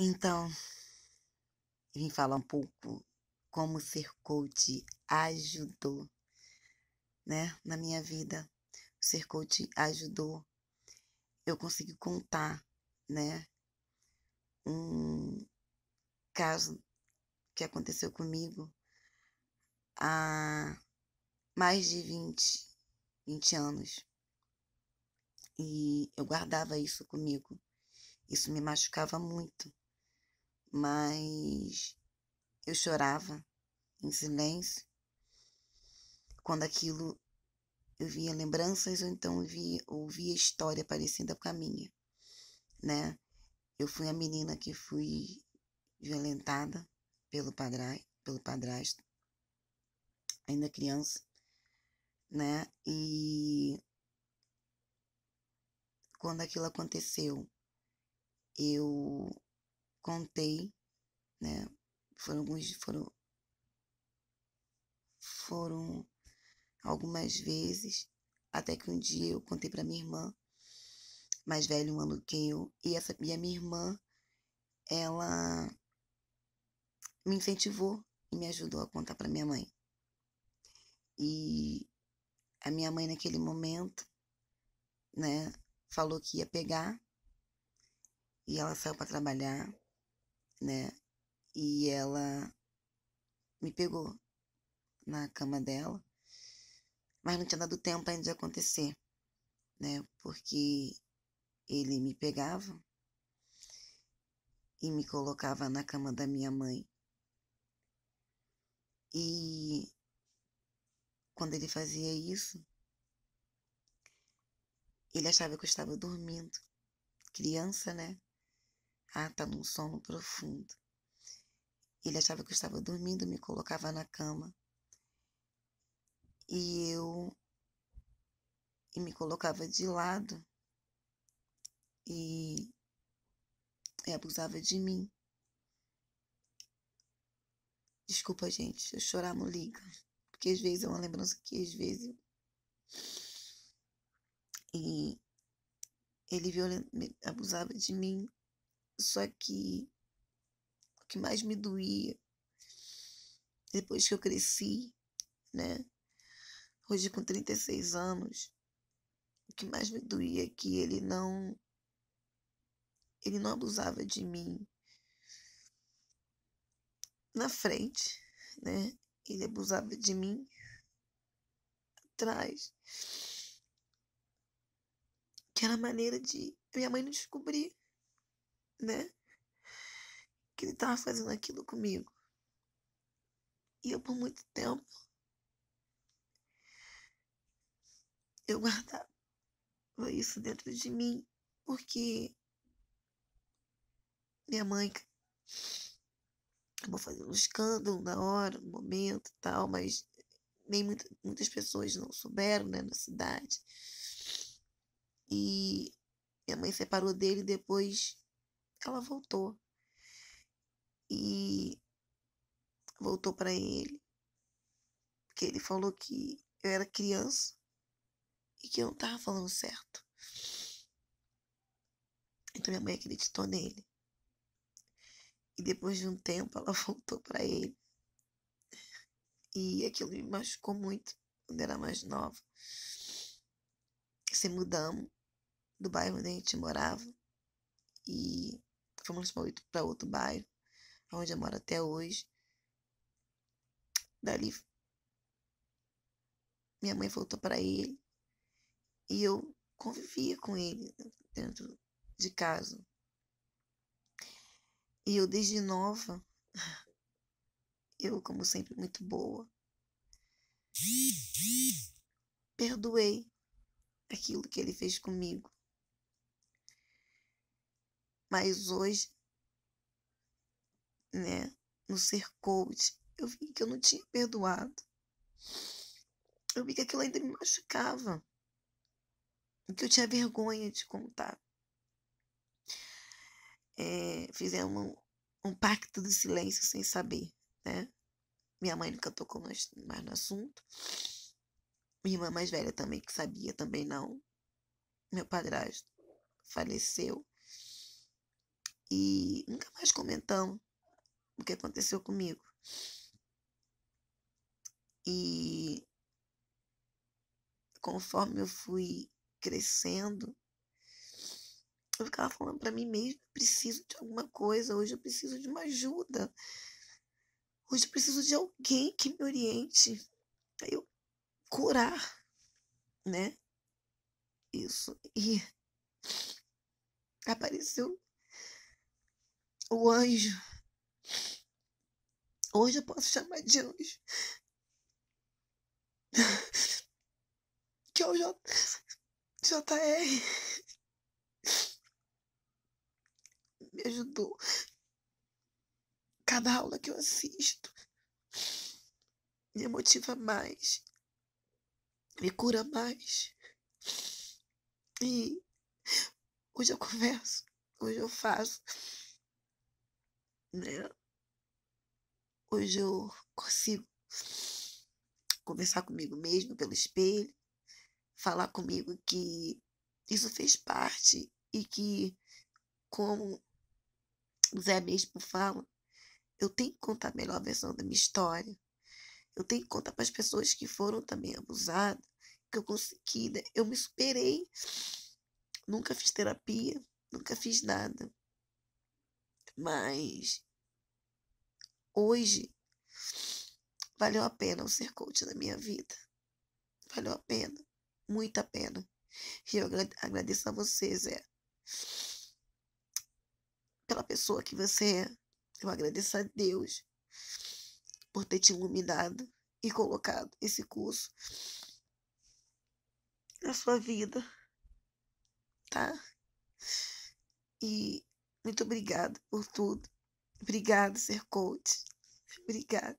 Então, vim falar um pouco como ser coach ajudou, né, na minha vida. Ser coach ajudou. Eu consegui contar, né, um caso que aconteceu comigo há mais de 20, 20 anos. E eu guardava isso comigo. Isso me machucava muito mas eu chorava em silêncio quando aquilo eu via lembranças ou então via, ouvia história parecida com a minha, né? Eu fui a menina que fui violentada pelo, padrai pelo padrasto, ainda criança, né? E quando aquilo aconteceu, eu contei, né? Foram alguns, foram, foram algumas vezes, até que um dia eu contei para minha irmã, mais velha um ano que eu, e essa e a minha irmã, ela me incentivou e me ajudou a contar para minha mãe. E a minha mãe naquele momento, né, falou que ia pegar e ela saiu para trabalhar né? E ela me pegou na cama dela, mas não tinha dado tempo ainda de acontecer, né? Porque ele me pegava e me colocava na cama da minha mãe. E quando ele fazia isso, ele achava que eu estava dormindo. Criança, né? Ah, tá num sono profundo. Ele achava que eu estava dormindo, me colocava na cama. E eu e me colocava de lado e, e abusava de mim. Desculpa, gente, eu chorar não liga. Porque às vezes é uma lembrança que às vezes. E ele violent... abusava de mim só que o que mais me doía depois que eu cresci, né? Hoje com 36 anos, o que mais me doía é que ele não ele não abusava de mim na frente, né? Ele abusava de mim atrás. Que era a maneira de minha mãe não descobrir né? Que ele estava fazendo aquilo comigo. E eu, por muito tempo, eu guardava isso dentro de mim, porque minha mãe acabou fazendo um escândalo na hora, no momento e tal, mas nem muita, muitas pessoas não souberam, né, na cidade. E minha mãe separou dele depois ela voltou. E voltou para ele, porque ele falou que eu era criança e que eu não tava falando certo. Então minha mãe acreditou nele. E depois de um tempo ela voltou para ele. E aquilo me machucou muito quando era mais nova. Se mudamos do bairro onde a gente morava. E fomos para outro bairro, onde eu moro até hoje. Dali, minha mãe voltou para ele e eu convivia com ele dentro de casa. E eu, desde nova, eu, como sempre, muito boa, perdoei aquilo que ele fez comigo. Mas hoje, né, no ser coach, eu vi que eu não tinha perdoado. Eu vi que aquilo ainda me machucava. que eu tinha vergonha de contar. É, fizemos um, um pacto do silêncio sem saber, né? Minha mãe nunca tocou mais, mais no assunto. Minha irmã mais velha também, que sabia, também não. Meu padrasto faleceu. E nunca mais comentamos o que aconteceu comigo. E conforme eu fui crescendo, eu ficava falando para mim mesma, preciso de alguma coisa, hoje eu preciso de uma ajuda. Hoje eu preciso de alguém que me oriente pra eu curar, né? Isso. E apareceu o anjo. Hoje eu posso chamar de anjo. Que é o J... JR. Me ajudou. Cada aula que eu assisto me motiva mais, me cura mais. E hoje eu converso, hoje eu faço. Né? Hoje eu consigo conversar comigo mesmo pelo espelho, falar comigo que isso fez parte e que, como Zé mesmo fala, eu tenho que contar a melhor versão da minha história. Eu tenho que contar para as pessoas que foram também abusadas, que eu consegui, né? eu me superei. Nunca fiz terapia, nunca fiz nada. Mas hoje valeu a pena o ser coach na minha vida. Valeu a pena, muita pena. E eu agradeço a você, Zé. Pela pessoa que você é, eu agradeço a Deus por ter te iluminado e colocado esse curso na sua vida, tá? E muito obrigada por tudo. Obrigada, ser coach. Obrigada.